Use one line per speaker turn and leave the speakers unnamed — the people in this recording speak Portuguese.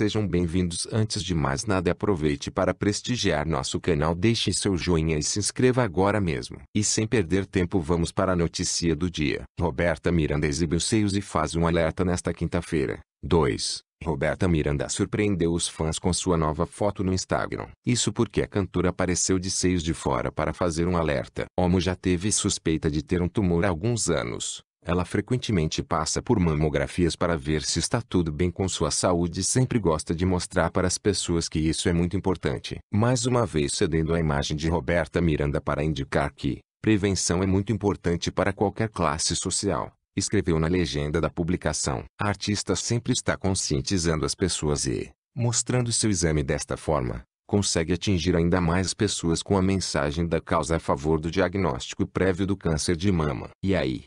sejam bem-vindos. Antes de mais nada, aproveite para prestigiar nosso canal, deixe seu joinha e se inscreva agora mesmo. E sem perder tempo, vamos para a notícia do dia. Roberta Miranda exibe os seios e faz um alerta nesta quinta-feira. 2. Roberta Miranda surpreendeu os fãs com sua nova foto no Instagram. Isso porque a cantora apareceu de seios de fora para fazer um alerta. Homo já teve suspeita de ter um tumor há alguns anos, ela frequentemente passa por mamografias para ver se está tudo bem com sua saúde e sempre gosta de mostrar para as pessoas que isso é muito importante. Mais uma vez cedendo à imagem de Roberta Miranda para indicar que prevenção é muito importante para qualquer classe social escreveu na legenda da publicação. A artista sempre está conscientizando as pessoas e, mostrando seu exame desta forma, consegue atingir ainda mais pessoas com a mensagem da causa a favor do diagnóstico prévio do câncer de mama. E aí,